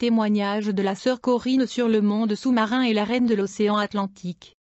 témoignage de la sœur Corinne sur le monde sous-marin et la reine de l'océan Atlantique.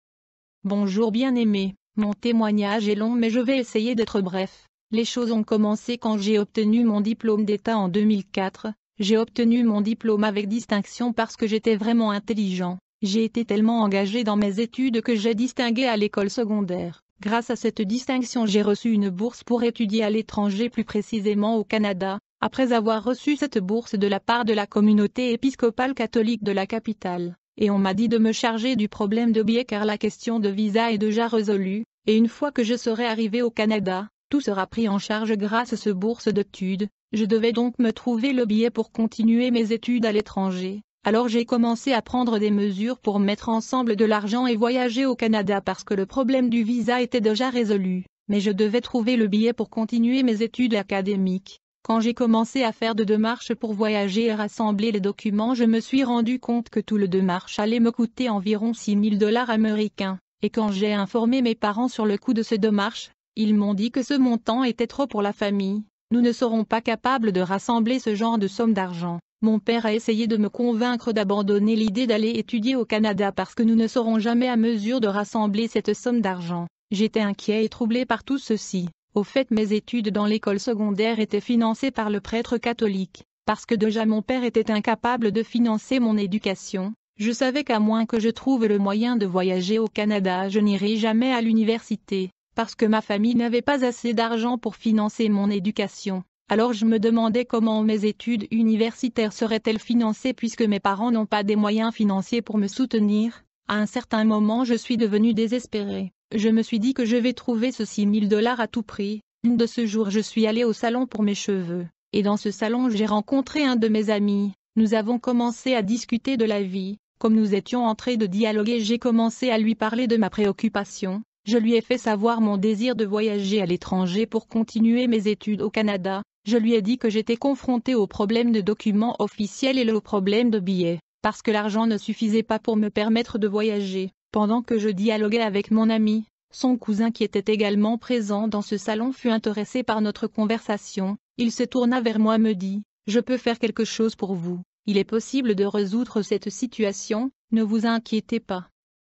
Bonjour bien-aimé, mon témoignage est long mais je vais essayer d'être bref. Les choses ont commencé quand j'ai obtenu mon diplôme d'État en 2004. J'ai obtenu mon diplôme avec distinction parce que j'étais vraiment intelligent. J'ai été tellement engagé dans mes études que j'ai distingué à l'école secondaire. Grâce à cette distinction j'ai reçu une bourse pour étudier à l'étranger plus précisément au Canada, après avoir reçu cette bourse de la part de la communauté épiscopale catholique de la capitale, et on m'a dit de me charger du problème de billets car la question de visa est déjà résolue, et une fois que je serai arrivé au Canada, tout sera pris en charge grâce à ce bourse d'études, je devais donc me trouver le billet pour continuer mes études à l'étranger. Alors j'ai commencé à prendre des mesures pour mettre ensemble de l'argent et voyager au Canada parce que le problème du visa était déjà résolu, mais je devais trouver le billet pour continuer mes études académiques. Quand j'ai commencé à faire de démarches pour voyager et rassembler les documents je me suis rendu compte que tout le démarche allait me coûter environ 6000 dollars américains, et quand j'ai informé mes parents sur le coût de ce démarche, ils m'ont dit que ce montant était trop pour la famille, nous ne serons pas capables de rassembler ce genre de somme d'argent. Mon père a essayé de me convaincre d'abandonner l'idée d'aller étudier au Canada parce que nous ne serons jamais à mesure de rassembler cette somme d'argent. J'étais inquiet et troublé par tout ceci. Au fait mes études dans l'école secondaire étaient financées par le prêtre catholique, parce que déjà mon père était incapable de financer mon éducation, je savais qu'à moins que je trouve le moyen de voyager au Canada je n'irai jamais à l'université, parce que ma famille n'avait pas assez d'argent pour financer mon éducation. Alors je me demandais comment mes études universitaires seraient-elles financées puisque mes parents n'ont pas des moyens financiers pour me soutenir. À un certain moment je suis devenu désespéré. Je me suis dit que je vais trouver ce 6000 dollars à tout prix. De ce jour je suis allé au salon pour mes cheveux, et dans ce salon j'ai rencontré un de mes amis. Nous avons commencé à discuter de la vie, comme nous étions entrés de dialoguer j'ai commencé à lui parler de ma préoccupation, je lui ai fait savoir mon désir de voyager à l'étranger pour continuer mes études au Canada, je lui ai dit que j'étais confronté au problème de documents officiels et au problème de billets, parce que l'argent ne suffisait pas pour me permettre de voyager. Pendant que je dialoguais avec mon ami, son cousin qui était également présent dans ce salon fut intéressé par notre conversation, il se tourna vers moi et me dit, je peux faire quelque chose pour vous, il est possible de résoudre cette situation, ne vous inquiétez pas.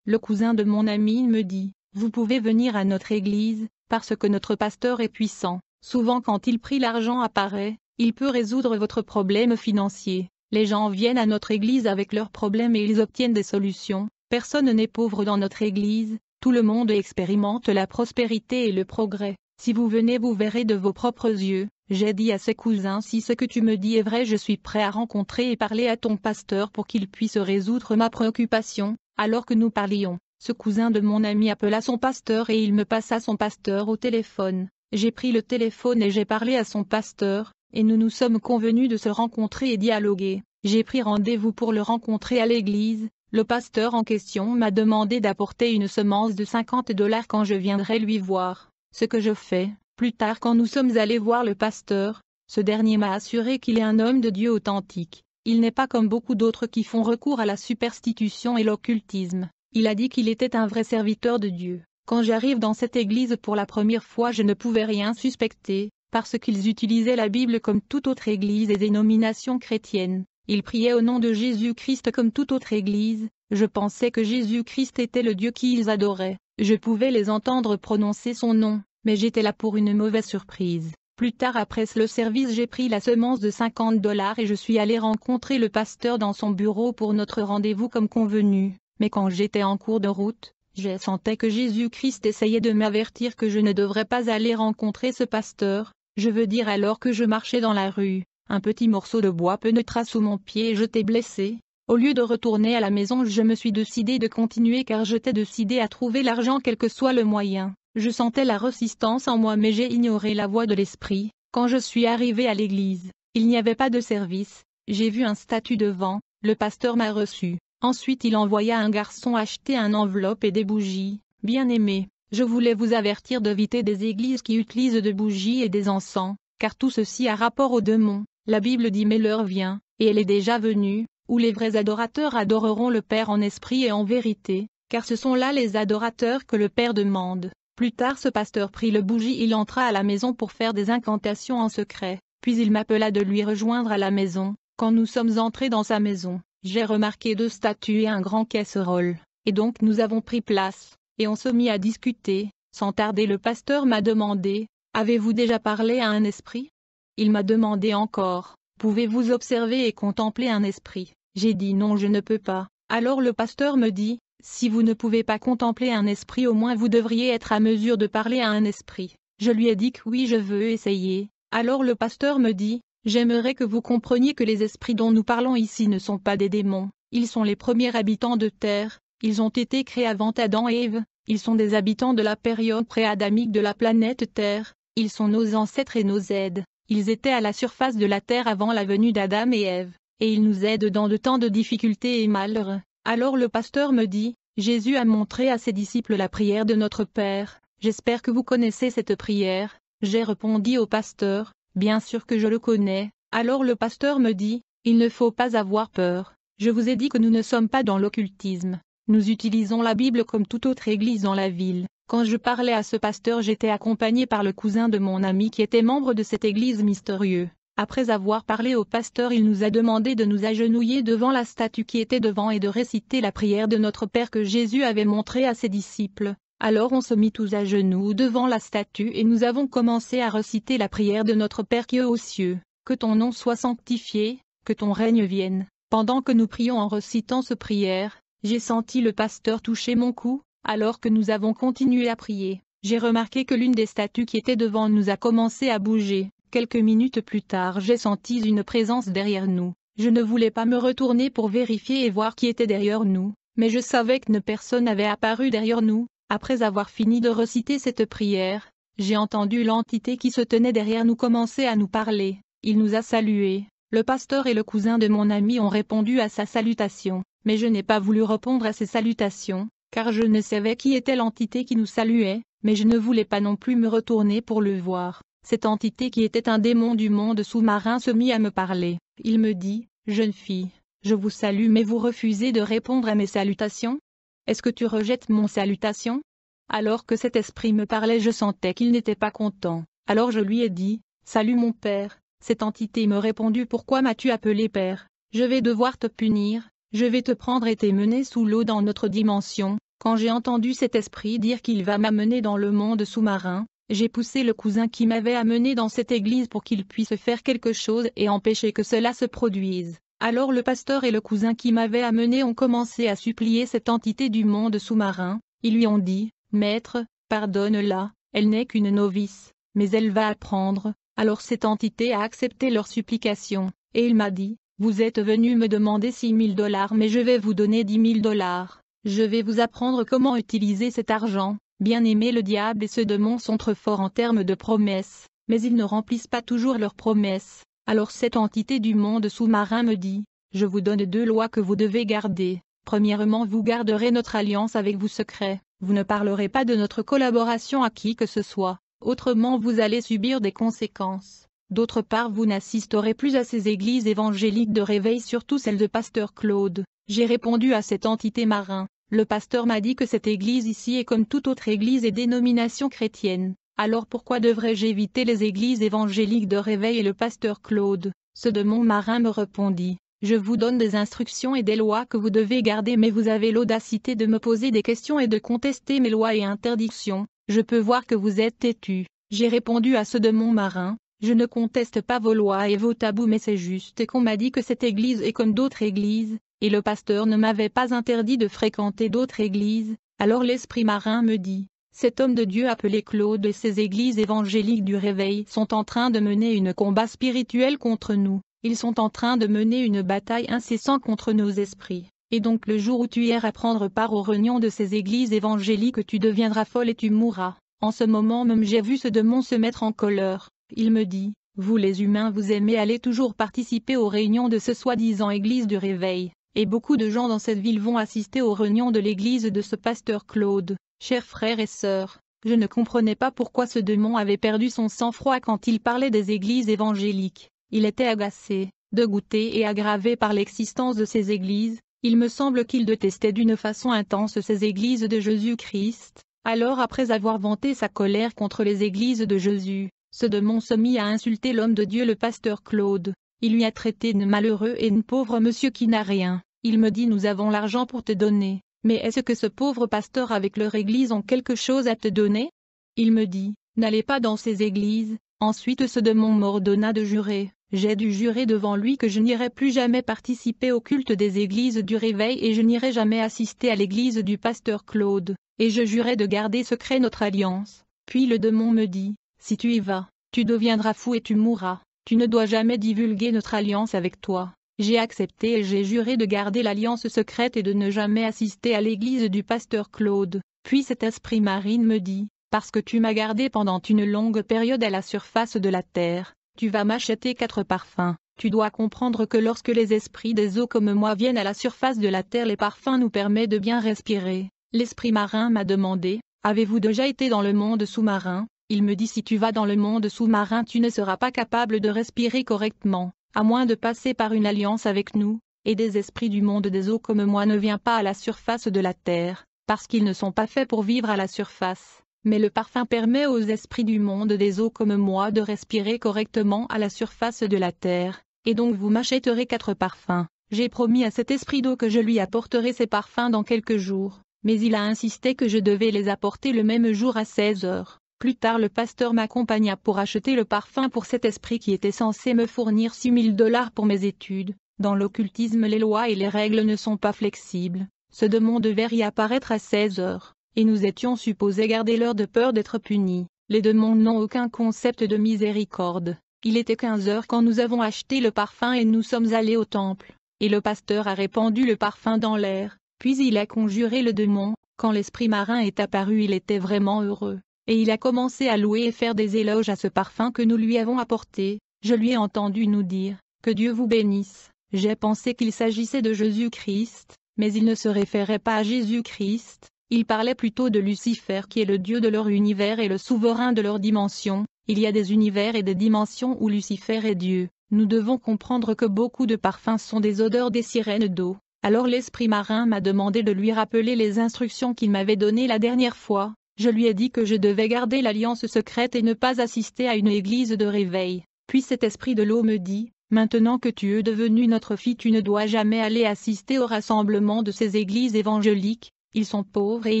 Le cousin de mon ami me dit, vous pouvez venir à notre église, parce que notre pasteur est puissant, souvent quand il prie l'argent apparaît, il peut résoudre votre problème financier. Les gens viennent à notre église avec leurs problèmes et ils obtiennent des solutions, Personne n'est pauvre dans notre Église, tout le monde expérimente la prospérité et le progrès. Si vous venez vous verrez de vos propres yeux, j'ai dit à ses cousins si ce que tu me dis est vrai je suis prêt à rencontrer et parler à ton pasteur pour qu'il puisse résoudre ma préoccupation, alors que nous parlions. Ce cousin de mon ami appela son pasteur et il me passa son pasteur au téléphone. J'ai pris le téléphone et j'ai parlé à son pasteur, et nous nous sommes convenus de se rencontrer et dialoguer. J'ai pris rendez-vous pour le rencontrer à l'église, le pasteur en question m'a demandé d'apporter une semence de 50 dollars quand je viendrai lui voir, ce que je fais. Plus tard quand nous sommes allés voir le pasteur, ce dernier m'a assuré qu'il est un homme de Dieu authentique. Il n'est pas comme beaucoup d'autres qui font recours à la superstition et l'occultisme. Il a dit qu'il était un vrai serviteur de Dieu. Quand j'arrive dans cette église pour la première fois je ne pouvais rien suspecter, parce qu'ils utilisaient la Bible comme toute autre église et dénomination chrétienne. Ils priaient au nom de Jésus-Christ comme toute autre église, je pensais que Jésus-Christ était le Dieu qu'ils adoraient, je pouvais les entendre prononcer son nom, mais j'étais là pour une mauvaise surprise. Plus tard après le service j'ai pris la semence de 50 dollars et je suis allé rencontrer le pasteur dans son bureau pour notre rendez-vous comme convenu, mais quand j'étais en cours de route, je sentais que Jésus-Christ essayait de m'avertir que je ne devrais pas aller rencontrer ce pasteur, je veux dire alors que je marchais dans la rue, un petit morceau de bois pénétra sous mon pied et je t'ai blessé. Au lieu de retourner à la maison je me suis décidé de continuer car je t'ai décidé à trouver l'argent quel que soit le moyen. Je sentais la résistance en moi mais j'ai ignoré la voix de l'esprit. Quand je suis arrivé à l'église, il n'y avait pas de service, j'ai vu un statut devant, le pasteur m'a reçu. Ensuite il envoya un garçon acheter un enveloppe et des bougies. Bien aimé, je voulais vous avertir d'éviter des églises qui utilisent des bougies et des encens, car tout ceci a rapport aux démons. La Bible dit mais l'heure vient, et elle est déjà venue, où les vrais adorateurs adoreront le Père en esprit et en vérité, car ce sont là les adorateurs que le Père demande. Plus tard ce pasteur prit le bougie, il entra à la maison pour faire des incantations en secret, puis il m'appela de lui rejoindre à la maison. Quand nous sommes entrés dans sa maison, j'ai remarqué deux statues et un grand casserole, et donc nous avons pris place, et on se mit à discuter. Sans tarder le pasteur m'a demandé, Avez-vous déjà parlé à un esprit il m'a demandé encore, pouvez-vous observer et contempler un esprit J'ai dit non je ne peux pas. Alors le pasteur me dit, si vous ne pouvez pas contempler un esprit au moins vous devriez être à mesure de parler à un esprit. Je lui ai dit que oui je veux essayer. Alors le pasteur me dit, j'aimerais que vous compreniez que les esprits dont nous parlons ici ne sont pas des démons, ils sont les premiers habitants de terre, ils ont été créés avant Adam et Ève, ils sont des habitants de la période pré-adamique de la planète Terre, ils sont nos ancêtres et nos aides. Ils étaient à la surface de la terre avant la venue d'Adam et Ève, et ils nous aident dans de tant de difficultés et malheurs. Alors le pasteur me dit, Jésus a montré à ses disciples la prière de notre Père, j'espère que vous connaissez cette prière. J'ai répondu au pasteur, bien sûr que je le connais. Alors le pasteur me dit, il ne faut pas avoir peur. Je vous ai dit que nous ne sommes pas dans l'occultisme. Nous utilisons la Bible comme toute autre église dans la ville. Quand je parlais à ce pasteur j'étais accompagné par le cousin de mon ami qui était membre de cette église mystérieuse. Après avoir parlé au pasteur il nous a demandé de nous agenouiller devant la statue qui était devant et de réciter la prière de notre Père que Jésus avait montrée à ses disciples. Alors on se mit tous à genoux devant la statue et nous avons commencé à réciter la prière de notre Père qui est aux cieux. Que ton nom soit sanctifié, que ton règne vienne. Pendant que nous prions en recitant ce prière, j'ai senti le pasteur toucher mon cou, alors que nous avons continué à prier, j'ai remarqué que l'une des statues qui était devant nous a commencé à bouger. Quelques minutes plus tard j'ai senti une présence derrière nous. Je ne voulais pas me retourner pour vérifier et voir qui était derrière nous, mais je savais que personne n'avait apparu derrière nous. Après avoir fini de reciter cette prière, j'ai entendu l'entité qui se tenait derrière nous commencer à nous parler. Il nous a salués. Le pasteur et le cousin de mon ami ont répondu à sa salutation, mais je n'ai pas voulu répondre à ses salutations, car je ne savais qui était l'entité qui nous saluait, mais je ne voulais pas non plus me retourner pour le voir. Cette entité qui était un démon du monde sous-marin se mit à me parler. Il me dit, Jeune fille, je vous salue mais vous refusez de répondre à mes salutations Est-ce que tu rejettes mon salutation Alors que cet esprit me parlait je sentais qu'il n'était pas content, alors je lui ai dit, Salut mon père, cette entité me répondu Pourquoi m'as-tu appelé père Je vais devoir te punir, je vais te prendre et t'emmener sous l'eau dans notre dimension, quand j'ai entendu cet esprit dire qu'il va m'amener dans le monde sous-marin, j'ai poussé le cousin qui m'avait amené dans cette église pour qu'il puisse faire quelque chose et empêcher que cela se produise. Alors le pasteur et le cousin qui m'avait amené ont commencé à supplier cette entité du monde sous-marin, ils lui ont dit, Maître, pardonne-la, elle n'est qu'une novice, mais elle va apprendre, alors cette entité a accepté leur supplication, et il m'a dit, Vous êtes venu me demander six mille dollars mais je vais vous donner dix mille dollars. Je vais vous apprendre comment utiliser cet argent. Bien aimé le diable et ce démon sont très forts en termes de promesses, mais ils ne remplissent pas toujours leurs promesses. Alors cette entité du monde sous-marin me dit, je vous donne deux lois que vous devez garder. Premièrement vous garderez notre alliance avec vous secret, vous ne parlerez pas de notre collaboration à qui que ce soit, autrement vous allez subir des conséquences. D'autre part vous n'assisterez plus à ces églises évangéliques de réveil surtout celle de Pasteur Claude. J'ai répondu à cette entité marin, le pasteur m'a dit que cette église ici est comme toute autre église et dénomination chrétienne, alors pourquoi devrais-je éviter les églises évangéliques de réveil et le pasteur Claude, ce de mon marin me répondit. Je vous donne des instructions et des lois que vous devez garder mais vous avez l'audacité de me poser des questions et de contester mes lois et interdictions, je peux voir que vous êtes têtu. J'ai répondu à ceux de mon marin je ne conteste pas vos lois et vos tabous mais c'est juste qu'on m'a dit que cette église est comme d'autres églises, et le pasteur ne m'avait pas interdit de fréquenter d'autres églises, alors l'esprit marin me dit, cet homme de Dieu appelé Claude et ces églises évangéliques du réveil sont en train de mener une combat spirituel contre nous, ils sont en train de mener une bataille incessante contre nos esprits. Et donc le jour où tu iras prendre part aux réunions de ces églises évangéliques tu deviendras folle et tu mourras. En ce moment même j'ai vu ce démon se mettre en colère. Il me dit, vous les humains vous aimez aller toujours participer aux réunions de ce soi-disant église du réveil et beaucoup de gens dans cette ville vont assister aux réunions de l'église de ce pasteur Claude. Chers frères et sœurs, je ne comprenais pas pourquoi ce démon avait perdu son sang-froid quand il parlait des églises évangéliques. Il était agacé, dégoûté et aggravé par l'existence de ces églises. Il me semble qu'il détestait d'une façon intense ces églises de Jésus-Christ. Alors après avoir vanté sa colère contre les églises de Jésus, ce démon se mit à insulter l'homme de Dieu le pasteur Claude. Il lui a traité de malheureux et de pauvre monsieur qui n'a rien. Il me dit nous avons l'argent pour te donner, mais est-ce que ce pauvre pasteur avec leur église ont quelque chose à te donner Il me dit, n'allez pas dans ces églises, ensuite ce démon m'ordonna de jurer, j'ai dû jurer devant lui que je n'irai plus jamais participer au culte des églises du réveil et je n'irai jamais assister à l'église du pasteur Claude, et je jurai de garder secret notre alliance, puis le démon me dit, si tu y vas, tu deviendras fou et tu mourras, tu ne dois jamais divulguer notre alliance avec toi, j'ai accepté et j'ai juré de garder l'alliance secrète et de ne jamais assister à l'église du pasteur Claude. Puis cet esprit marine me dit, parce que tu m'as gardé pendant une longue période à la surface de la terre, tu vas m'acheter quatre parfums. Tu dois comprendre que lorsque les esprits des eaux comme moi viennent à la surface de la terre, les parfums nous permettent de bien respirer. L'esprit marin m'a demandé, avez-vous déjà été dans le monde sous-marin Il me dit si tu vas dans le monde sous-marin tu ne seras pas capable de respirer correctement à moins de passer par une alliance avec nous, et des esprits du monde des eaux comme moi ne vient pas à la surface de la terre, parce qu'ils ne sont pas faits pour vivre à la surface, mais le parfum permet aux esprits du monde des eaux comme moi de respirer correctement à la surface de la terre, et donc vous m'achèterez quatre parfums. J'ai promis à cet esprit d'eau que je lui apporterai ces parfums dans quelques jours, mais il a insisté que je devais les apporter le même jour à 16 heures. Plus tard le pasteur m'accompagna pour acheter le parfum pour cet esprit qui était censé me fournir 6000 dollars pour mes études. Dans l'occultisme les lois et les règles ne sont pas flexibles, ce démon devait y apparaître à 16 heures, et nous étions supposés garder l'heure de peur d'être punis. Les démons n'ont aucun concept de miséricorde. Il était 15 heures quand nous avons acheté le parfum et nous sommes allés au temple. Et le pasteur a répandu le parfum dans l'air, puis il a conjuré le démon. Quand l'esprit marin est apparu il était vraiment heureux et il a commencé à louer et faire des éloges à ce parfum que nous lui avons apporté, je lui ai entendu nous dire, que Dieu vous bénisse, j'ai pensé qu'il s'agissait de Jésus-Christ, mais il ne se référait pas à Jésus-Christ, il parlait plutôt de Lucifer qui est le dieu de leur univers et le souverain de leur dimension, il y a des univers et des dimensions où Lucifer est Dieu, nous devons comprendre que beaucoup de parfums sont des odeurs des sirènes d'eau, alors l'esprit marin m'a demandé de lui rappeler les instructions qu'il m'avait données la dernière fois, je lui ai dit que je devais garder l'alliance secrète et ne pas assister à une église de réveil. Puis cet esprit de l'eau me dit, Maintenant que tu es devenue notre fille tu ne dois jamais aller assister au rassemblement de ces églises évangéliques, ils sont pauvres et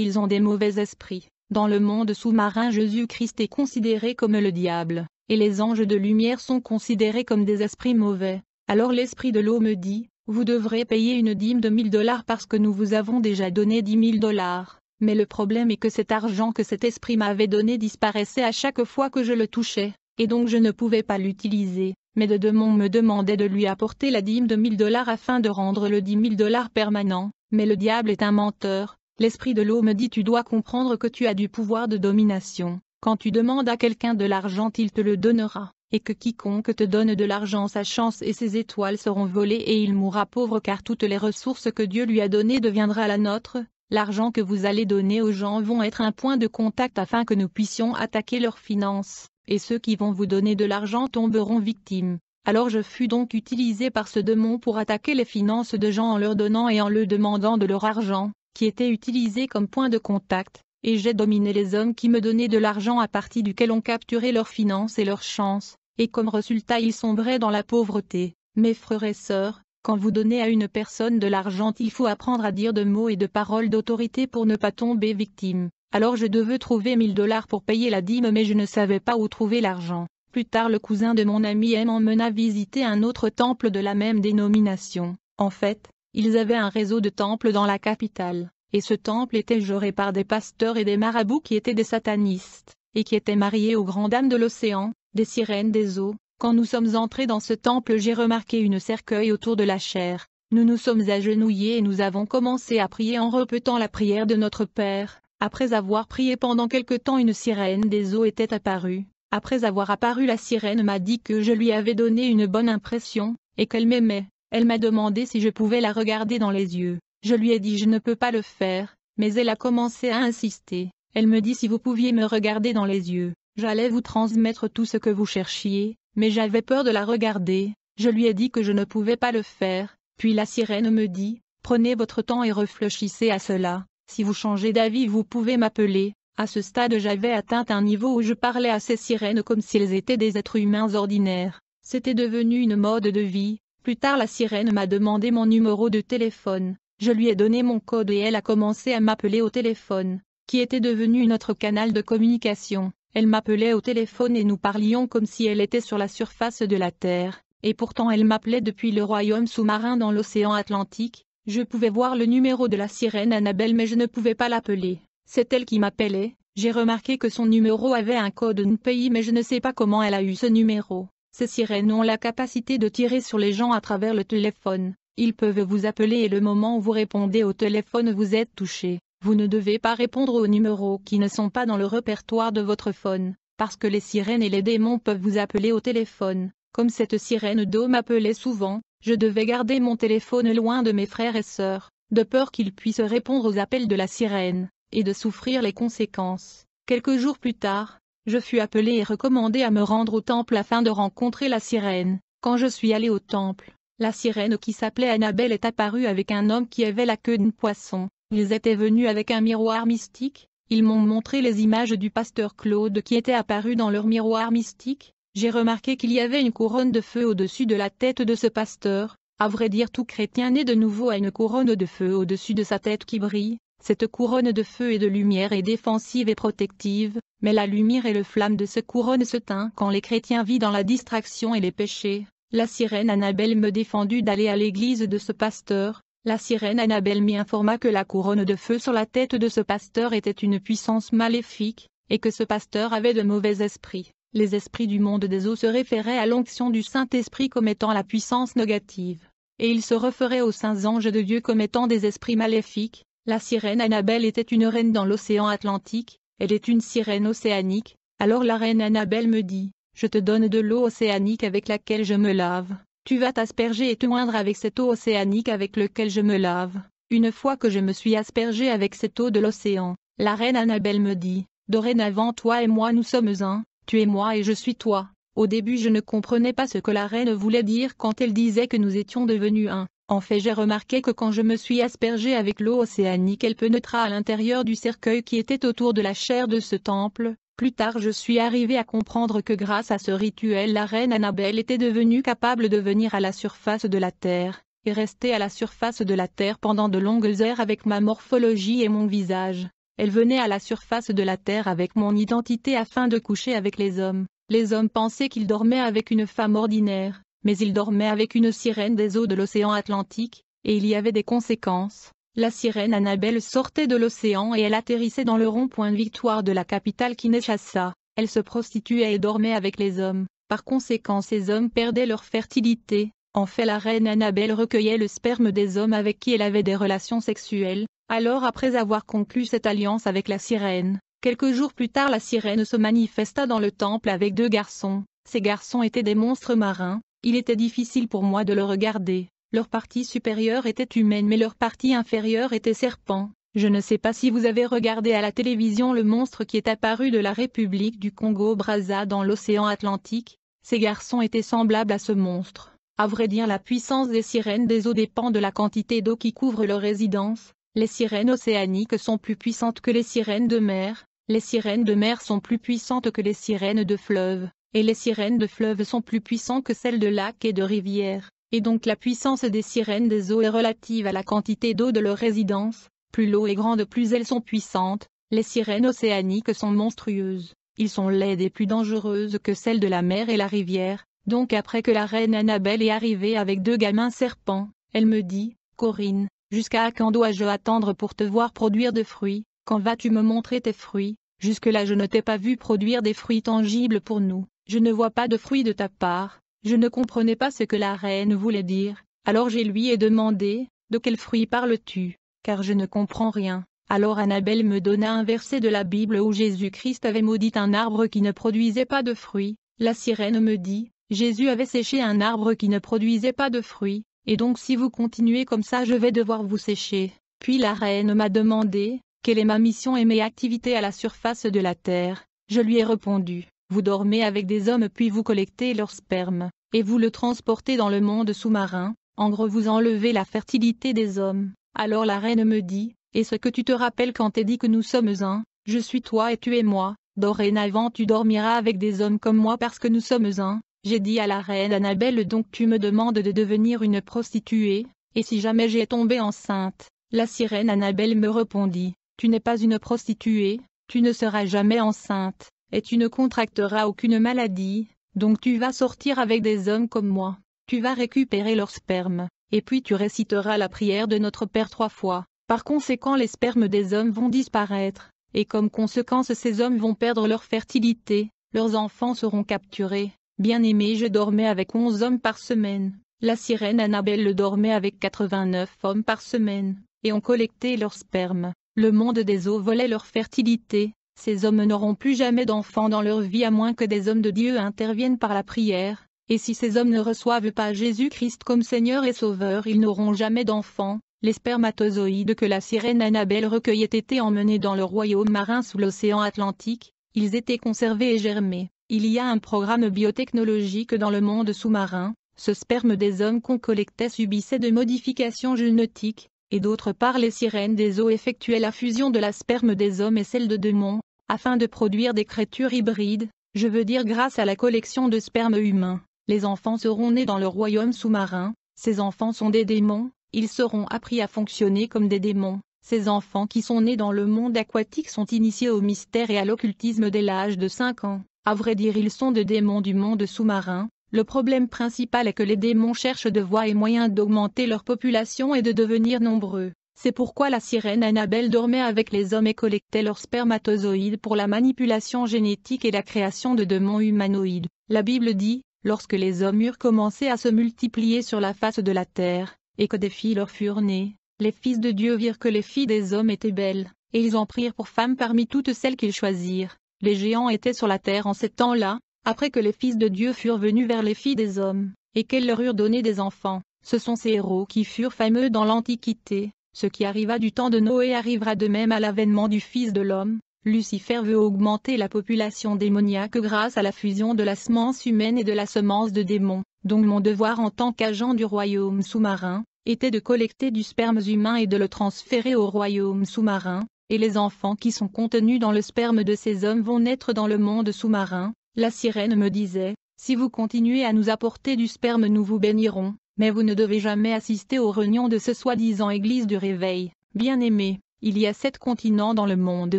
ils ont des mauvais esprits. Dans le monde sous-marin Jésus-Christ est considéré comme le diable, et les anges de lumière sont considérés comme des esprits mauvais. Alors l'esprit de l'eau me dit, vous devrez payer une dîme de mille dollars parce que nous vous avons déjà donné dix mille dollars. Mais le problème est que cet argent que cet esprit m'avait donné disparaissait à chaque fois que je le touchais, et donc je ne pouvais pas l'utiliser, mais de démon me demandait de lui apporter la dîme de 1000 dollars afin de rendre le dix mille dollars permanent, mais le diable est un menteur, l'esprit de l'eau me dit tu dois comprendre que tu as du pouvoir de domination, quand tu demandes à quelqu'un de l'argent il te le donnera, et que quiconque te donne de l'argent sa chance et ses étoiles seront volées et il mourra pauvre car toutes les ressources que Dieu lui a données deviendra la nôtre, L'argent que vous allez donner aux gens vont être un point de contact afin que nous puissions attaquer leurs finances, et ceux qui vont vous donner de l'argent tomberont victimes. Alors je fus donc utilisé par ce démon pour attaquer les finances de gens en leur donnant et en leur demandant de leur argent, qui était utilisé comme point de contact, et j'ai dominé les hommes qui me donnaient de l'argent à partir duquel ont capturé leurs finances et leurs chances, et comme résultat ils sombraient dans la pauvreté. Mes frères et sœurs, quand vous donnez à une personne de l'argent il faut apprendre à dire de mots et de paroles d'autorité pour ne pas tomber victime. Alors je devais trouver 1000 dollars pour payer la dîme mais je ne savais pas où trouver l'argent. Plus tard le cousin de mon ami M emmena visiter un autre temple de la même dénomination. En fait, ils avaient un réseau de temples dans la capitale, et ce temple était géré par des pasteurs et des marabouts qui étaient des satanistes, et qui étaient mariés aux grandes dames de l'océan, des sirènes des eaux, quand nous sommes entrés dans ce temple j'ai remarqué une cercueil autour de la chair, nous nous sommes agenouillés et nous avons commencé à prier en repetant la prière de notre Père, après avoir prié pendant quelque temps une sirène des eaux était apparue, après avoir apparu la sirène m'a dit que je lui avais donné une bonne impression, et qu'elle m'aimait, elle m'a demandé si je pouvais la regarder dans les yeux, je lui ai dit je ne peux pas le faire, mais elle a commencé à insister, elle me dit si vous pouviez me regarder dans les yeux, j'allais vous transmettre tout ce que vous cherchiez, mais j'avais peur de la regarder, je lui ai dit que je ne pouvais pas le faire, puis la sirène me dit, prenez votre temps et réfléchissez à cela, si vous changez d'avis vous pouvez m'appeler, à ce stade j'avais atteint un niveau où je parlais à ces sirènes comme elles étaient des êtres humains ordinaires, c'était devenu une mode de vie, plus tard la sirène m'a demandé mon numéro de téléphone, je lui ai donné mon code et elle a commencé à m'appeler au téléphone, qui était devenu notre canal de communication. Elle m'appelait au téléphone et nous parlions comme si elle était sur la surface de la Terre, et pourtant elle m'appelait depuis le royaume sous-marin dans l'océan Atlantique, je pouvais voir le numéro de la sirène Annabelle mais je ne pouvais pas l'appeler, c'est elle qui m'appelait, j'ai remarqué que son numéro avait un code NPI mais je ne sais pas comment elle a eu ce numéro. Ces sirènes ont la capacité de tirer sur les gens à travers le téléphone. Ils peuvent vous appeler et le moment où vous répondez au téléphone vous êtes touché. Vous ne devez pas répondre aux numéros qui ne sont pas dans le répertoire de votre phone, parce que les sirènes et les démons peuvent vous appeler au téléphone. Comme cette sirène d'eau m'appelait souvent, je devais garder mon téléphone loin de mes frères et sœurs, de peur qu'ils puissent répondre aux appels de la sirène, et de souffrir les conséquences. Quelques jours plus tard, je fus appelé et recommandé à me rendre au temple afin de rencontrer la sirène. Quand je suis allé au temple, la sirène qui s'appelait Annabelle est apparue avec un homme qui avait la queue d'un poisson. Ils étaient venus avec un miroir mystique, ils m'ont montré les images du pasteur Claude qui était apparu dans leur miroir mystique, j'ai remarqué qu'il y avait une couronne de feu au-dessus de la tête de ce pasteur, à vrai dire tout chrétien né de nouveau à une couronne de feu au-dessus de sa tête qui brille, cette couronne de feu et de lumière est défensive et protective, mais la lumière et le flamme de ce couronne se teint quand les chrétiens vivent dans la distraction et les péchés. La sirène Annabelle me défendu d'aller à l'église de ce pasteur, la sirène Annabelle m'y informa que la couronne de feu sur la tête de ce pasteur était une puissance maléfique, et que ce pasteur avait de mauvais esprits. Les esprits du monde des eaux se référaient à l'onction du Saint-Esprit comme étant la puissance négative. Et ils se referaient aux saints anges de Dieu comme étant des esprits maléfiques. La sirène Annabelle était une reine dans l'océan Atlantique, elle est une sirène océanique, alors la reine Annabelle me dit, je te donne de l'eau océanique avec laquelle je me lave. Tu vas t'asperger et te moindre avec cette eau océanique avec laquelle je me lave. Une fois que je me suis aspergé avec cette eau de l'océan, la reine Annabelle me dit, Dorénavant toi et moi nous sommes un, tu es moi et je suis toi. Au début je ne comprenais pas ce que la reine voulait dire quand elle disait que nous étions devenus un. En fait j'ai remarqué que quand je me suis aspergé avec l'eau océanique elle pénétra à l'intérieur du cercueil qui était autour de la chair de ce temple, plus tard je suis arrivé à comprendre que grâce à ce rituel la reine Annabelle était devenue capable de venir à la surface de la Terre, et rester à la surface de la Terre pendant de longues heures avec ma morphologie et mon visage. Elle venait à la surface de la Terre avec mon identité afin de coucher avec les hommes. Les hommes pensaient qu'ils dormaient avec une femme ordinaire, mais ils dormaient avec une sirène des eaux de l'océan Atlantique, et il y avait des conséquences. La sirène Annabelle sortait de l'océan et elle atterrissait dans le rond-point victoire de la capitale Kinshasa. Elle se prostituait et dormait avec les hommes. Par conséquent ces hommes perdaient leur fertilité. En fait la reine Annabelle recueillait le sperme des hommes avec qui elle avait des relations sexuelles. Alors après avoir conclu cette alliance avec la sirène, quelques jours plus tard la sirène se manifesta dans le temple avec deux garçons. Ces garçons étaient des monstres marins, il était difficile pour moi de le regarder. Leur partie supérieure était humaine mais leur partie inférieure était serpent. Je ne sais pas si vous avez regardé à la télévision le monstre qui est apparu de la République du Congo-Brazza dans l'océan Atlantique, ces garçons étaient semblables à ce monstre. À vrai dire la puissance des sirènes des eaux dépend de la quantité d'eau qui couvre leur résidence, les sirènes océaniques sont plus puissantes que les sirènes de mer, les sirènes de mer sont plus puissantes que les sirènes de fleuve, et les sirènes de fleuve sont plus puissantes que celles de lac et de rivières et donc la puissance des sirènes des eaux est relative à la quantité d'eau de leur résidence, plus l'eau est grande plus elles sont puissantes, les sirènes océaniques sont monstrueuses, ils sont laides et plus dangereuses que celles de la mer et la rivière, donc après que la reine Annabelle est arrivée avec deux gamins serpents, elle me dit, Corinne, jusqu'à quand dois-je attendre pour te voir produire de fruits, quand vas-tu me montrer tes fruits, jusque-là je ne t'ai pas vu produire des fruits tangibles pour nous, je ne vois pas de fruits de ta part, je ne comprenais pas ce que la reine voulait dire, alors je lui ai demandé, de quel fruit parles-tu, car je ne comprends rien. Alors Annabelle me donna un verset de la Bible où Jésus-Christ avait maudit un arbre qui ne produisait pas de fruits. La sirène me dit, Jésus avait séché un arbre qui ne produisait pas de fruits, et donc si vous continuez comme ça je vais devoir vous sécher. Puis la reine m'a demandé, quelle est ma mission et mes activités à la surface de la terre. Je lui ai répondu, vous dormez avec des hommes puis vous collectez leur sperme, et vous le transportez dans le monde sous-marin, en gros vous enlevez la fertilité des hommes. Alors la reine me dit, Et ce que tu te rappelles quand t'es dit que nous sommes un, je suis toi et tu es moi, dorénavant tu dormiras avec des hommes comme moi parce que nous sommes un, j'ai dit à la reine Annabelle donc tu me demandes de devenir une prostituée, et si jamais j'ai tombé enceinte, la sirène Annabelle me répondit, tu n'es pas une prostituée, tu ne seras jamais enceinte, et tu ne contracteras aucune maladie, donc tu vas sortir avec des hommes comme moi, tu vas récupérer leur sperme, et puis tu réciteras la prière de notre Père trois fois, par conséquent les spermes des hommes vont disparaître, et comme conséquence ces hommes vont perdre leur fertilité, leurs enfants seront capturés. Bien aimé, je dormais avec onze hommes par semaine. La sirène Annabelle le dormait avec 89 hommes par semaine, et ont collecté leur sperme. Le monde des eaux volait leur fertilité, ces hommes n'auront plus jamais d'enfants dans leur vie à moins que des hommes de Dieu interviennent par la prière, et si ces hommes ne reçoivent pas Jésus-Christ comme Seigneur et Sauveur ils n'auront jamais d'enfants, les spermatozoïdes que la sirène Annabelle recueillait étaient emmenés dans le royaume marin sous l'océan Atlantique, ils étaient conservés et germés. Il y a un programme biotechnologique dans le monde sous-marin, ce sperme des hommes qu'on collectait subissait de modifications génétiques, et d'autre part les sirènes des eaux effectuaient la fusion de la sperme des hommes et celle de démons, afin de produire des créatures hybrides, je veux dire grâce à la collection de sperme humain. Les enfants seront nés dans le royaume sous-marin, ces enfants sont des démons, ils seront appris à fonctionner comme des démons. Ces enfants qui sont nés dans le monde aquatique sont initiés au mystère et à l'occultisme dès l'âge de 5 ans. À vrai dire ils sont des démons du monde sous-marin. Le problème principal est que les démons cherchent de voies et moyens d'augmenter leur population et de devenir nombreux. C'est pourquoi la sirène Annabelle dormait avec les hommes et collectait leurs spermatozoïdes pour la manipulation génétique et la création de démons humanoïdes. La Bible dit, lorsque les hommes eurent commencé à se multiplier sur la face de la terre, et que des filles leur furent nées, les fils de Dieu virent que les filles des hommes étaient belles, et ils en prirent pour femmes parmi toutes celles qu'ils choisirent. Les géants étaient sur la terre en ces temps-là, après que les fils de Dieu furent venus vers les filles des hommes, et qu'elles leur eurent donné des enfants. Ce sont ces héros qui furent fameux dans l'Antiquité, ce qui arriva du temps de Noé arrivera de même à l'avènement du Fils de l'homme. Lucifer veut augmenter la population démoniaque grâce à la fusion de la semence humaine et de la semence de démons, donc mon devoir en tant qu'agent du royaume sous-marin, était de collecter du sperme humain et de le transférer au royaume sous-marin, et les enfants qui sont contenus dans le sperme de ces hommes vont naître dans le monde sous-marin, la sirène me disait, si vous continuez à nous apporter du sperme nous vous bénirons, mais vous ne devez jamais assister aux réunions de ce soi-disant Église du Réveil. bien aimé, il y a sept continents dans le monde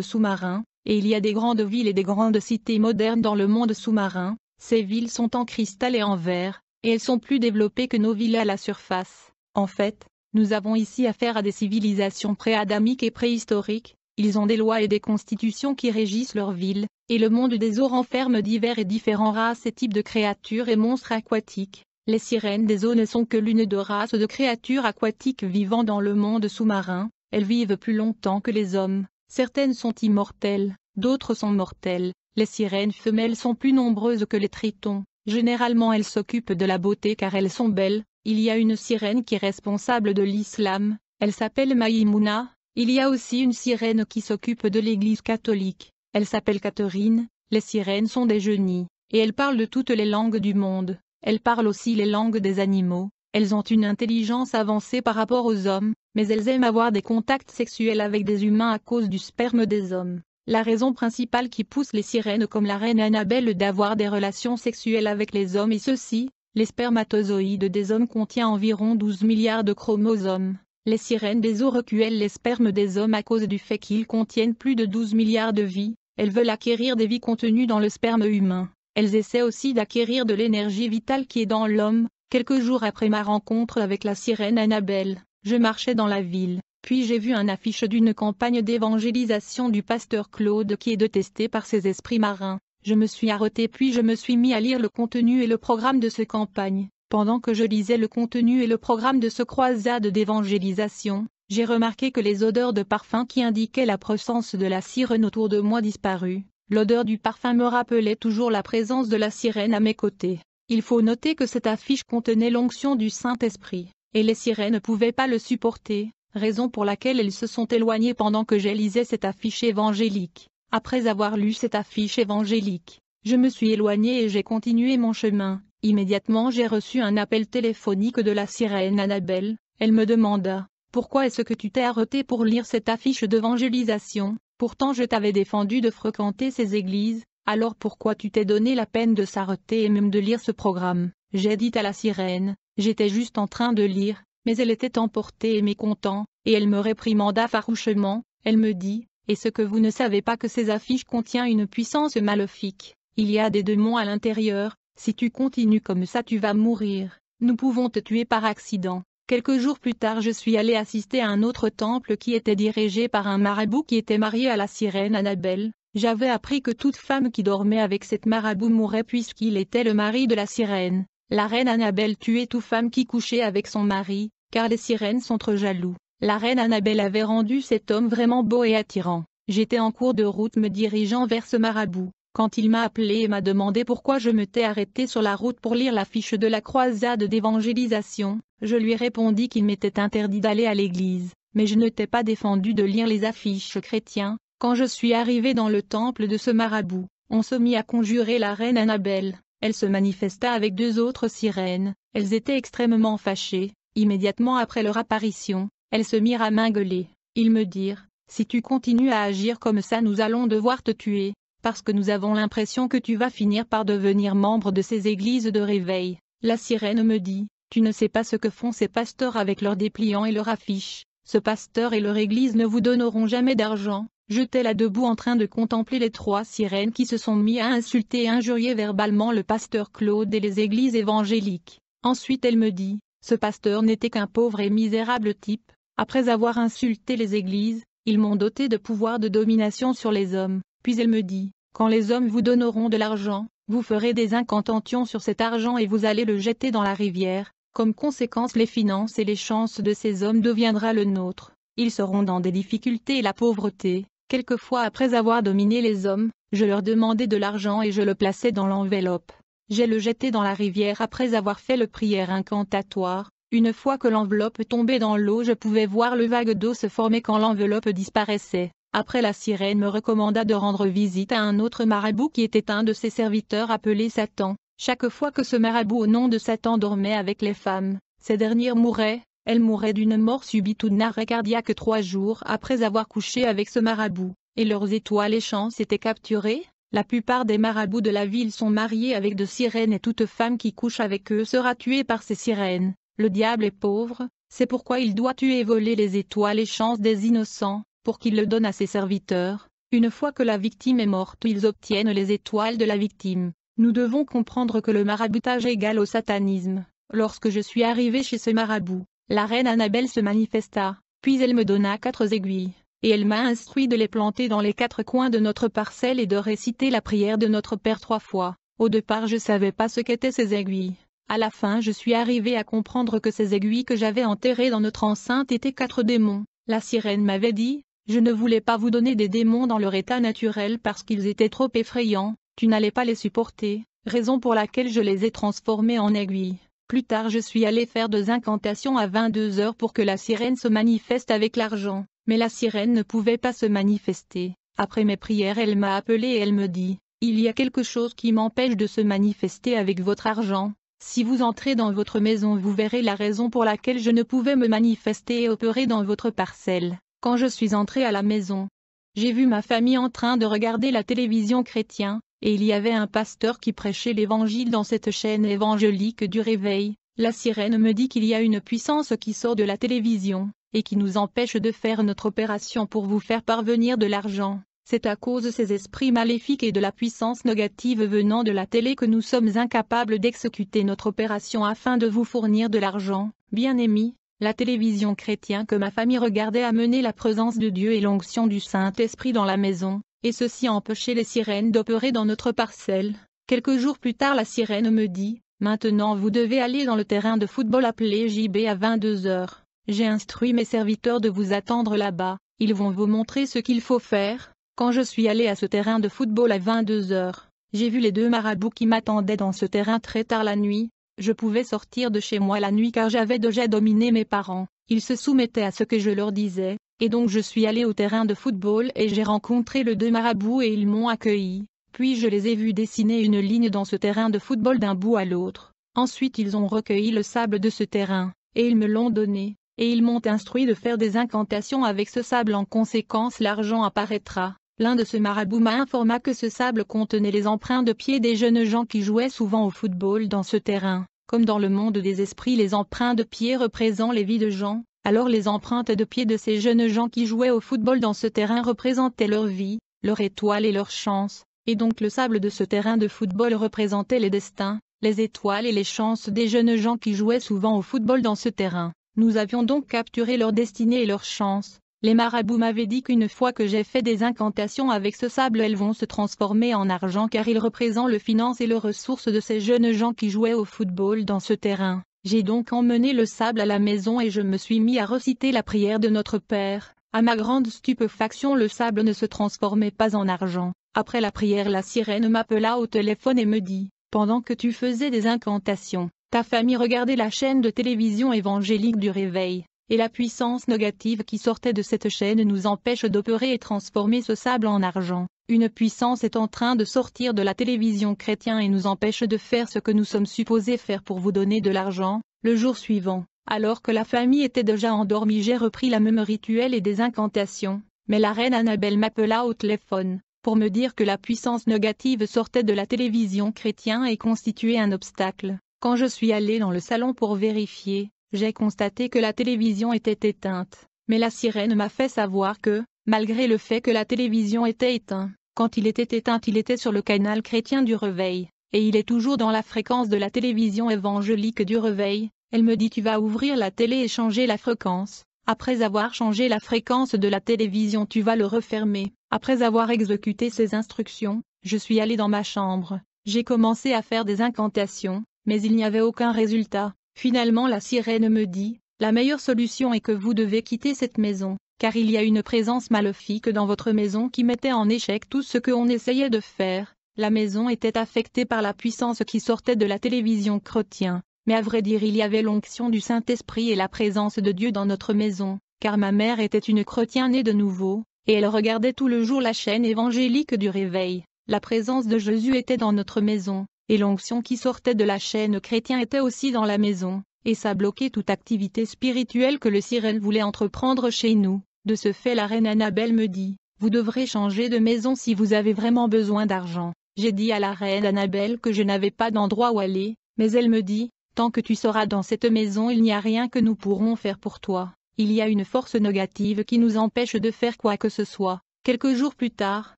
sous-marin, et il y a des grandes villes et des grandes cités modernes dans le monde sous-marin. Ces villes sont en cristal et en verre, et elles sont plus développées que nos villes à la surface. En fait, nous avons ici affaire à des civilisations pré-adamiques et préhistoriques, ils ont des lois et des constitutions qui régissent leurs villes, et le monde des eaux renferme divers et différents races et types de créatures et monstres aquatiques, les sirènes des eaux ne sont que l'une de races de créatures aquatiques vivant dans le monde sous-marin, elles vivent plus longtemps que les hommes, certaines sont immortelles, d'autres sont mortelles, les sirènes femelles sont plus nombreuses que les tritons, généralement elles s'occupent de la beauté car elles sont belles, il y a une sirène qui est responsable de l'islam, elle s'appelle Maïmouna, il y a aussi une sirène qui s'occupe de l'église catholique, elle s'appelle Catherine, les sirènes sont des génies et elles parlent de toutes les langues du monde. Elles parlent aussi les langues des animaux, elles ont une intelligence avancée par rapport aux hommes, mais elles aiment avoir des contacts sexuels avec des humains à cause du sperme des hommes. La raison principale qui pousse les sirènes comme la reine Annabelle d'avoir des relations sexuelles avec les hommes est ceci, les spermatozoïdes des hommes contiennent environ 12 milliards de chromosomes. Les sirènes des eaux recuellent les spermes des hommes à cause du fait qu'ils contiennent plus de 12 milliards de vies, elles veulent acquérir des vies contenues dans le sperme humain. Elles essaient aussi d'acquérir de l'énergie vitale qui est dans l'homme. Quelques jours après ma rencontre avec la sirène Annabelle, je marchais dans la ville, puis j'ai vu un affiche d'une campagne d'évangélisation du pasteur Claude qui est détesté par ses esprits marins. Je me suis arrêté puis je me suis mis à lire le contenu et le programme de cette campagne. Pendant que je lisais le contenu et le programme de ce croisade d'évangélisation, j'ai remarqué que les odeurs de parfum qui indiquaient la présence de la sirène autour de moi disparu. L'odeur du parfum me rappelait toujours la présence de la sirène à mes côtés. Il faut noter que cette affiche contenait l'onction du Saint-Esprit, et les sirènes ne pouvaient pas le supporter, raison pour laquelle elles se sont éloignées pendant que j'ai cette affiche évangélique. Après avoir lu cette affiche évangélique, je me suis éloigné et j'ai continué mon chemin. Immédiatement j'ai reçu un appel téléphonique de la sirène Annabelle, elle me demanda « Pourquoi est-ce que tu t'es arrêté pour lire cette affiche d'évangélisation ?» Pourtant je t'avais défendu de fréquenter ces églises, alors pourquoi tu t'es donné la peine de s'arrêter et même de lire ce programme J'ai dit à la sirène, j'étais juste en train de lire, mais elle était emportée et mécontente, et elle me réprimanda farouchement, elle me dit, et ce que vous ne savez pas que ces affiches contiennent une puissance maléfique, il y a des démons à l'intérieur, si tu continues comme ça tu vas mourir, nous pouvons te tuer par accident. Quelques jours plus tard je suis allé assister à un autre temple qui était dirigé par un marabout qui était marié à la sirène Annabelle. J'avais appris que toute femme qui dormait avec cette marabout mourait puisqu'il était le mari de la sirène. La reine Annabelle tuait toute femme qui couchait avec son mari, car les sirènes sont trop jaloux. La reine Annabelle avait rendu cet homme vraiment beau et attirant. J'étais en cours de route me dirigeant vers ce marabout. Quand il m'a appelé et m'a demandé pourquoi je me t'ai arrêté sur la route pour lire l'affiche de la croisade d'évangélisation, je lui répondis qu'il m'était interdit d'aller à l'église, mais je ne t'ai pas défendu de lire les affiches chrétiens. Quand je suis arrivé dans le temple de ce marabout, on se mit à conjurer la reine Annabelle. Elle se manifesta avec deux autres sirènes, elles étaient extrêmement fâchées, immédiatement après leur apparition, elles se mirent à mingueler. Ils me dirent, si tu continues à agir comme ça nous allons devoir te tuer, parce que nous avons l'impression que tu vas finir par devenir membre de ces églises de réveil. La sirène me dit, tu ne sais pas ce que font ces pasteurs avec leurs dépliants et leurs affiches. Ce pasteur et leur église ne vous donneront jamais d'argent. J'étais là debout en train de contempler les trois sirènes qui se sont mis à insulter et injurier verbalement le pasteur Claude et les églises évangéliques. Ensuite elle me dit, ce pasteur n'était qu'un pauvre et misérable type, après avoir insulté les églises, ils m'ont doté de pouvoir de domination sur les hommes, puis elle me dit, quand les hommes vous donneront de l'argent, vous ferez des incantations sur cet argent et vous allez le jeter dans la rivière. Comme conséquence les finances et les chances de ces hommes deviendra le nôtre. Ils seront dans des difficultés et la pauvreté. Quelquefois après avoir dominé les hommes, je leur demandais de l'argent et je le plaçais dans l'enveloppe. J'ai le jeté dans la rivière après avoir fait le prière incantatoire. Une fois que l'enveloppe tombait dans l'eau je pouvais voir le vague d'eau se former quand l'enveloppe disparaissait. Après la sirène me recommanda de rendre visite à un autre marabout qui était un de ses serviteurs appelé Satan. Chaque fois que ce marabout au nom de Satan dormait avec les femmes, ces dernières mouraient, elles mouraient d'une mort subite ou d'un arrêt cardiaque trois jours après avoir couché avec ce marabout, et leurs étoiles et chances étaient capturées. La plupart des marabouts de la ville sont mariés avec de sirènes et toute femme qui couche avec eux sera tuée par ces sirènes. Le diable est pauvre, c'est pourquoi il doit tuer et voler les étoiles et chances des innocents, qu'il le donne à ses serviteurs. Une fois que la victime est morte, ils obtiennent les étoiles de la victime. Nous devons comprendre que le maraboutage égal au satanisme. Lorsque je suis arrivé chez ce marabout, la reine Annabelle se manifesta, puis elle me donna quatre aiguilles, et elle m'a instruit de les planter dans les quatre coins de notre parcelle et de réciter la prière de notre Père trois fois. Au départ je savais pas ce qu'étaient ces aiguilles. À la fin je suis arrivé à comprendre que ces aiguilles que j'avais enterrées dans notre enceinte étaient quatre démons. La sirène m'avait dit, je ne voulais pas vous donner des démons dans leur état naturel parce qu'ils étaient trop effrayants, tu n'allais pas les supporter, raison pour laquelle je les ai transformés en aiguilles. Plus tard je suis allé faire deux incantations à 22 heures pour que la sirène se manifeste avec l'argent, mais la sirène ne pouvait pas se manifester. Après mes prières elle m'a appelé et elle me dit, il y a quelque chose qui m'empêche de se manifester avec votre argent. Si vous entrez dans votre maison vous verrez la raison pour laquelle je ne pouvais me manifester et opérer dans votre parcelle. Quand je suis entré à la maison, j'ai vu ma famille en train de regarder la télévision chrétien, et il y avait un pasteur qui prêchait l'évangile dans cette chaîne évangélique du réveil. La sirène me dit qu'il y a une puissance qui sort de la télévision, et qui nous empêche de faire notre opération pour vous faire parvenir de l'argent. C'est à cause de ces esprits maléfiques et de la puissance négative venant de la télé que nous sommes incapables d'exécuter notre opération afin de vous fournir de l'argent. bien aimé. La télévision chrétienne que ma famille regardait amenait la présence de Dieu et l'onction du Saint-Esprit dans la maison, et ceci empêchait les sirènes d'opérer dans notre parcelle. Quelques jours plus tard la sirène me dit, « Maintenant vous devez aller dans le terrain de football appelé JB à 22 » J'ai instruit mes serviteurs de vous attendre là-bas, ils vont vous montrer ce qu'il faut faire. » Quand je suis allé à ce terrain de football à 22 heures, j'ai vu les deux marabouts qui m'attendaient dans ce terrain très tard la nuit, je pouvais sortir de chez moi la nuit car j'avais déjà dominé mes parents, ils se soumettaient à ce que je leur disais, et donc je suis allé au terrain de football et j'ai rencontré le deux marabouts et ils m'ont accueilli, puis je les ai vus dessiner une ligne dans ce terrain de football d'un bout à l'autre, ensuite ils ont recueilli le sable de ce terrain, et ils me l'ont donné, et ils m'ont instruit de faire des incantations avec ce sable en conséquence l'argent apparaîtra, L'un de ce marabout m'a informa que ce sable contenait les empreintes de pieds des jeunes gens qui jouaient souvent au football dans ce terrain. Comme dans le monde des esprits les empreintes de pieds représentent les vies de gens, alors les empreintes de pieds de ces jeunes gens qui jouaient au football dans ce terrain représentaient leur vie, leur étoile et leur chance, et donc le sable de ce terrain de football représentait les destins, les étoiles et les chances des jeunes gens qui jouaient souvent au football dans ce terrain. Nous avions donc capturé leur destinée et leur chance, les marabouts m'avaient dit qu'une fois que j'ai fait des incantations avec ce sable elles vont se transformer en argent car il représente le finance et le ressource de ces jeunes gens qui jouaient au football dans ce terrain. J'ai donc emmené le sable à la maison et je me suis mis à reciter la prière de notre Père. À ma grande stupéfaction le sable ne se transformait pas en argent. Après la prière la sirène m'appela au téléphone et me dit « Pendant que tu faisais des incantations, ta famille regardait la chaîne de télévision évangélique du réveil et la puissance négative qui sortait de cette chaîne nous empêche d'opérer et transformer ce sable en argent. Une puissance est en train de sortir de la télévision chrétien et nous empêche de faire ce que nous sommes supposés faire pour vous donner de l'argent. Le jour suivant, alors que la famille était déjà endormie j'ai repris la même rituel et des incantations, mais la reine Annabelle m'appela au téléphone pour me dire que la puissance négative sortait de la télévision chrétien et constituait un obstacle. Quand je suis allé dans le salon pour vérifier, j'ai constaté que la télévision était éteinte, mais la sirène m'a fait savoir que, malgré le fait que la télévision était éteinte, quand il était éteint il était sur le canal chrétien du réveil, et il est toujours dans la fréquence de la télévision évangélique du réveil, elle me dit tu vas ouvrir la télé et changer la fréquence, après avoir changé la fréquence de la télévision tu vas le refermer, après avoir exécuté ces instructions, je suis allé dans ma chambre, j'ai commencé à faire des incantations, mais il n'y avait aucun résultat, Finalement la sirène me dit, la meilleure solution est que vous devez quitter cette maison, car il y a une présence maléfique dans votre maison qui mettait en échec tout ce que on essayait de faire. La maison était affectée par la puissance qui sortait de la télévision chrétien, mais à vrai dire il y avait l'onction du Saint-Esprit et la présence de Dieu dans notre maison, car ma mère était une chrétienne née de nouveau, et elle regardait tout le jour la chaîne évangélique du réveil. La présence de Jésus était dans notre maison, et l'onction qui sortait de la chaîne chrétien était aussi dans la maison, et ça bloquait toute activité spirituelle que le sirène voulait entreprendre chez nous. De ce fait la reine Annabelle me dit, vous devrez changer de maison si vous avez vraiment besoin d'argent. J'ai dit à la reine Annabelle que je n'avais pas d'endroit où aller, mais elle me dit, tant que tu seras dans cette maison il n'y a rien que nous pourrons faire pour toi. Il y a une force négative qui nous empêche de faire quoi que ce soit. Quelques jours plus tard,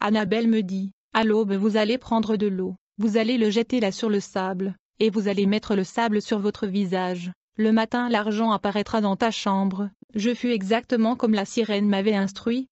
Annabelle me dit, à l'aube vous allez prendre de l'eau. Vous allez le jeter là sur le sable, et vous allez mettre le sable sur votre visage. Le matin l'argent apparaîtra dans ta chambre. Je fus exactement comme la sirène m'avait instruit.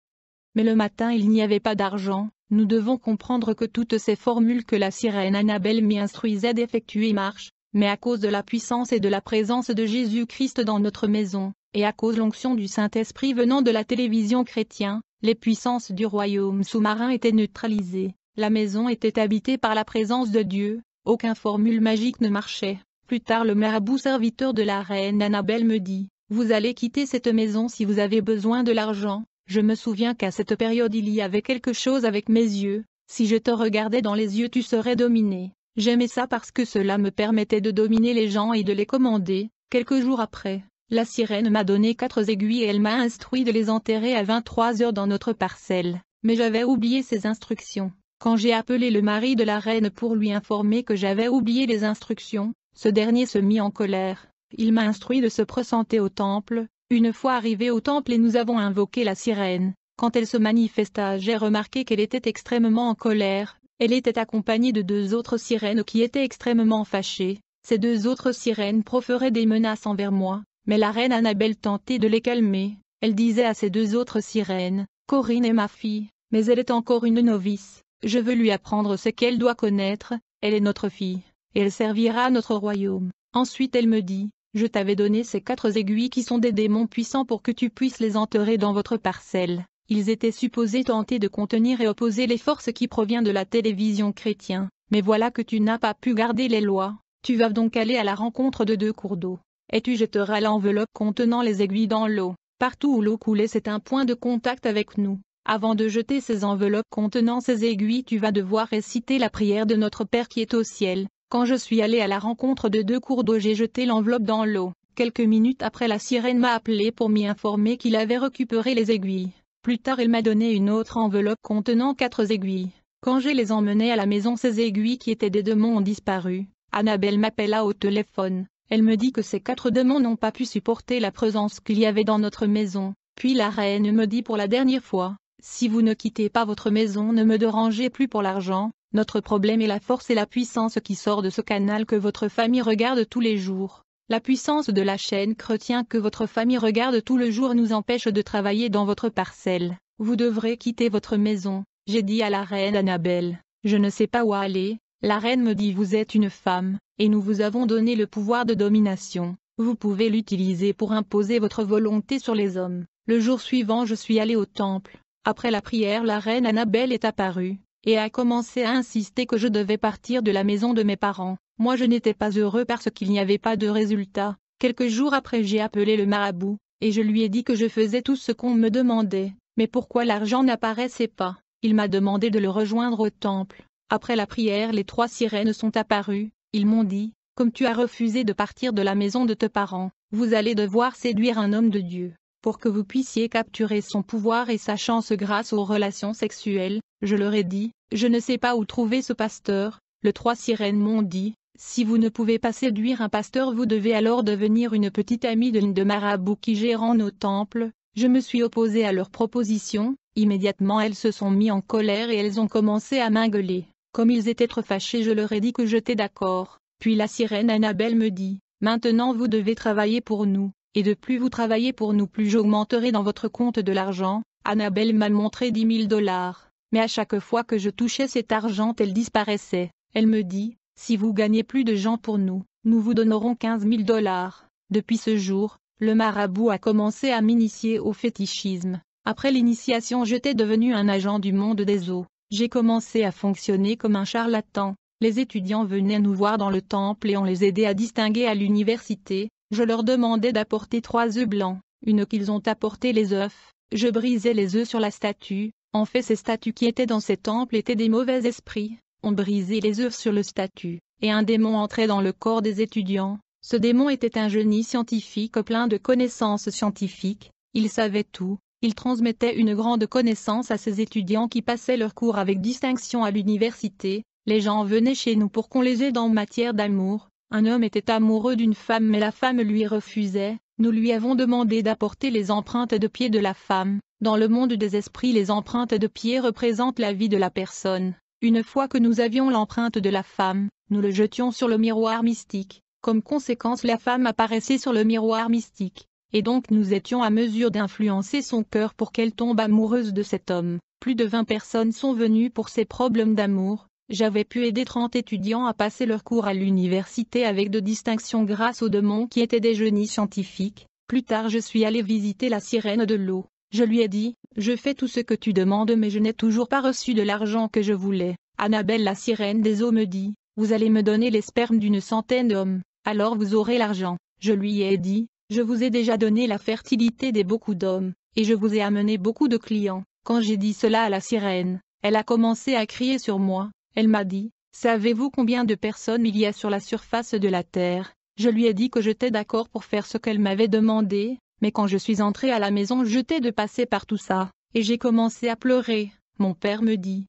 Mais le matin il n'y avait pas d'argent. Nous devons comprendre que toutes ces formules que la sirène Annabelle m'y instruisait d'effectuer marchent, mais à cause de la puissance et de la présence de Jésus-Christ dans notre maison, et à cause l'onction du Saint-Esprit venant de la télévision chrétienne, les puissances du royaume sous-marin étaient neutralisées. La maison était habitée par la présence de Dieu, aucun formule magique ne marchait. Plus tard le marabout serviteur de la reine Annabelle me dit, « Vous allez quitter cette maison si vous avez besoin de l'argent, je me souviens qu'à cette période il y avait quelque chose avec mes yeux, si je te regardais dans les yeux tu serais dominé. J'aimais ça parce que cela me permettait de dominer les gens et de les commander. Quelques jours après, la sirène m'a donné quatre aiguilles et elle m'a instruit de les enterrer à 23 heures dans notre parcelle, mais j'avais oublié ses instructions. Quand j'ai appelé le mari de la reine pour lui informer que j'avais oublié les instructions, ce dernier se mit en colère. Il m'a instruit de se présenter au temple. Une fois arrivé au temple et nous avons invoqué la sirène. Quand elle se manifesta, j'ai remarqué qu'elle était extrêmement en colère. Elle était accompagnée de deux autres sirènes qui étaient extrêmement fâchées. Ces deux autres sirènes proféraient des menaces envers moi, mais la reine Annabelle tentait de les calmer. Elle disait à ces deux autres sirènes, Corinne est ma fille, mais elle est encore une novice. Je veux lui apprendre ce qu'elle doit connaître, elle est notre fille, et elle servira notre royaume. Ensuite elle me dit, je t'avais donné ces quatre aiguilles qui sont des démons puissants pour que tu puisses les enterrer dans votre parcelle. Ils étaient supposés tenter de contenir et opposer les forces qui proviennent de la télévision chrétienne. Mais voilà que tu n'as pas pu garder les lois, tu vas donc aller à la rencontre de deux cours d'eau. Et tu jetteras l'enveloppe contenant les aiguilles dans l'eau. Partout où l'eau coulait c'est un point de contact avec nous. Avant de jeter ces enveloppes contenant ces aiguilles tu vas devoir réciter la prière de notre Père qui est au ciel. Quand je suis allé à la rencontre de deux cours d'eau j'ai jeté l'enveloppe dans l'eau. Quelques minutes après la sirène m'a appelé pour m'y informer qu'il avait récupéré les aiguilles. Plus tard elle m'a donné une autre enveloppe contenant quatre aiguilles. Quand j'ai les emmenais à la maison ces aiguilles qui étaient des démons ont disparu. Annabelle m'appela au téléphone. Elle me dit que ces quatre démons n'ont pas pu supporter la présence qu'il y avait dans notre maison. Puis la reine me dit pour la dernière fois, si vous ne quittez pas votre maison ne me dérangez plus pour l'argent, notre problème est la force et la puissance qui sort de ce canal que votre famille regarde tous les jours. La puissance de la chaîne chrétien que votre famille regarde tous les jours nous empêche de travailler dans votre parcelle. Vous devrez quitter votre maison, j'ai dit à la reine Annabelle. Je ne sais pas où aller, la reine me dit vous êtes une femme, et nous vous avons donné le pouvoir de domination. Vous pouvez l'utiliser pour imposer votre volonté sur les hommes. Le jour suivant je suis allé au temple, après la prière la reine Annabelle est apparue, et a commencé à insister que je devais partir de la maison de mes parents. Moi je n'étais pas heureux parce qu'il n'y avait pas de résultat. Quelques jours après j'ai appelé le marabout, et je lui ai dit que je faisais tout ce qu'on me demandait, mais pourquoi l'argent n'apparaissait pas. Il m'a demandé de le rejoindre au temple. Après la prière les trois sirènes sont apparues, ils m'ont dit, comme tu as refusé de partir de la maison de tes parents, vous allez devoir séduire un homme de Dieu pour que vous puissiez capturer son pouvoir et sa chance grâce aux relations sexuelles, je leur ai dit, je ne sais pas où trouver ce pasteur, le trois sirènes m'ont dit, si vous ne pouvez pas séduire un pasteur vous devez alors devenir une petite amie de l'une de qui gérant nos temples, je me suis opposée à leur proposition, immédiatement elles se sont mis en colère et elles ont commencé à m'engueuler, comme ils étaient trop fâchés je leur ai dit que j'étais d'accord, puis la sirène Annabelle me dit, maintenant vous devez travailler pour nous, et de plus vous travaillez pour nous plus j'augmenterai dans votre compte de l'argent, Annabelle m'a montré dix mille dollars, mais à chaque fois que je touchais cet argent elle disparaissait, elle me dit, si vous gagnez plus de gens pour nous, nous vous donnerons 15 000 $». dollars. Depuis ce jour, le marabout a commencé à m'initier au fétichisme. Après l'initiation j'étais devenu un agent du monde des eaux. J'ai commencé à fonctionner comme un charlatan. Les étudiants venaient nous voir dans le temple et on les aidait à distinguer à l'université, je leur demandais d'apporter trois œufs blancs, une qu'ils ont apporté les œufs, je brisais les œufs sur la statue, en fait ces statues qui étaient dans ces temples étaient des mauvais esprits, on brisait les œufs sur le statut, et un démon entrait dans le corps des étudiants, ce démon était un génie scientifique plein de connaissances scientifiques, il savait tout, il transmettait une grande connaissance à ses étudiants qui passaient leurs cours avec distinction à l'université, les gens venaient chez nous pour qu'on les aide en matière d'amour, un homme était amoureux d'une femme mais la femme lui refusait, nous lui avons demandé d'apporter les empreintes de pied de la femme. Dans le monde des esprits les empreintes de pied représentent la vie de la personne. Une fois que nous avions l'empreinte de la femme, nous le jetions sur le miroir mystique. Comme conséquence la femme apparaissait sur le miroir mystique. Et donc nous étions à mesure d'influencer son cœur pour qu'elle tombe amoureuse de cet homme. Plus de 20 personnes sont venues pour ces problèmes d'amour, j'avais pu aider 30 étudiants à passer leur cours à l'université avec de distinctions grâce aux démons qui étaient des génies scientifiques. Plus tard je suis allé visiter la sirène de l'eau. Je lui ai dit, je fais tout ce que tu demandes mais je n'ai toujours pas reçu de l'argent que je voulais. Annabelle la sirène des eaux me dit, vous allez me donner les spermes d'une centaine d'hommes, alors vous aurez l'argent. Je lui ai dit, je vous ai déjà donné la fertilité des beaucoup d'hommes, et je vous ai amené beaucoup de clients. Quand j'ai dit cela à la sirène, elle a commencé à crier sur moi, elle m'a dit, savez-vous combien de personnes il y a sur la surface de la Terre Je lui ai dit que j'étais d'accord pour faire ce qu'elle m'avait demandé, mais quand je suis entrée à la maison j'étais de passer par tout ça, et j'ai commencé à pleurer. Mon père me dit,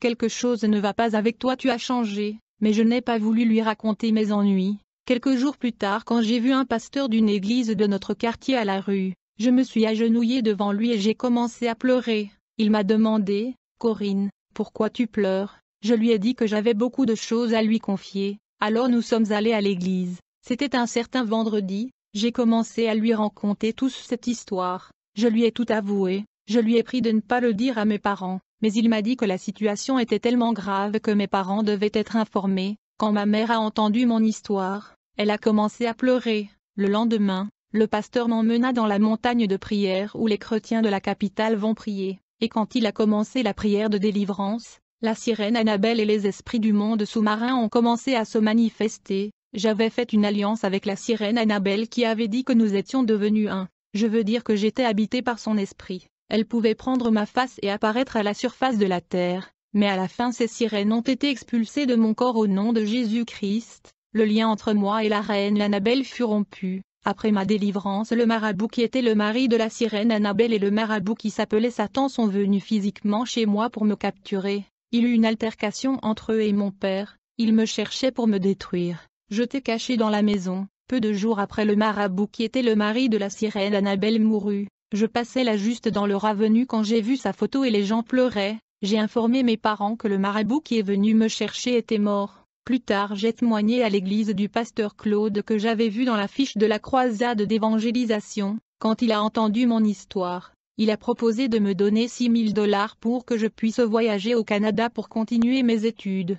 quelque chose ne va pas avec toi tu as changé, mais je n'ai pas voulu lui raconter mes ennuis. Quelques jours plus tard quand j'ai vu un pasteur d'une église de notre quartier à la rue, je me suis agenouillée devant lui et j'ai commencé à pleurer. Il m'a demandé, Corinne, pourquoi tu pleures je lui ai dit que j'avais beaucoup de choses à lui confier, alors nous sommes allés à l'église. C'était un certain vendredi, j'ai commencé à lui raconter toute cette histoire. Je lui ai tout avoué, je lui ai pris de ne pas le dire à mes parents, mais il m'a dit que la situation était tellement grave que mes parents devaient être informés. Quand ma mère a entendu mon histoire, elle a commencé à pleurer. Le lendemain, le pasteur m'emmena dans la montagne de prière où les chrétiens de la capitale vont prier, et quand il a commencé la prière de délivrance, la sirène Annabelle et les esprits du monde sous-marin ont commencé à se manifester, j'avais fait une alliance avec la sirène Annabelle qui avait dit que nous étions devenus un, je veux dire que j'étais habité par son esprit, elle pouvait prendre ma face et apparaître à la surface de la terre, mais à la fin ces sirènes ont été expulsées de mon corps au nom de Jésus-Christ, le lien entre moi et la reine Annabelle fut rompu. Après ma délivrance le marabout qui était le mari de la sirène Annabelle et le marabout qui s'appelait Satan sont venus physiquement chez moi pour me capturer, il eut une altercation entre eux et mon père, il me cherchait pour me détruire. Je t'ai caché dans la maison, peu de jours après le marabout qui était le mari de la sirène Annabelle mourut, je passais là juste dans leur avenue quand j'ai vu sa photo et les gens pleuraient, j'ai informé mes parents que le marabout qui est venu me chercher était mort. Plus tard j'ai témoigné à l'église du pasteur Claude que j'avais vu dans l'affiche de la croisade d'évangélisation, quand il a entendu mon histoire, il a proposé de me donner 6000 dollars pour que je puisse voyager au Canada pour continuer mes études.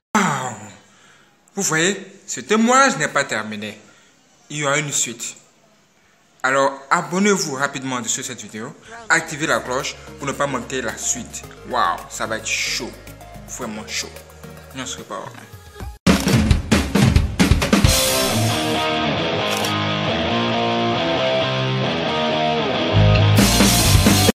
Vous voyez, ce témoignage n'est pas terminé. Il y a une suite. Alors abonnez-vous rapidement sur cette vidéo, activez la cloche pour ne pas manquer la suite. Waouh, ça va être chaud, vraiment chaud. ne serait pas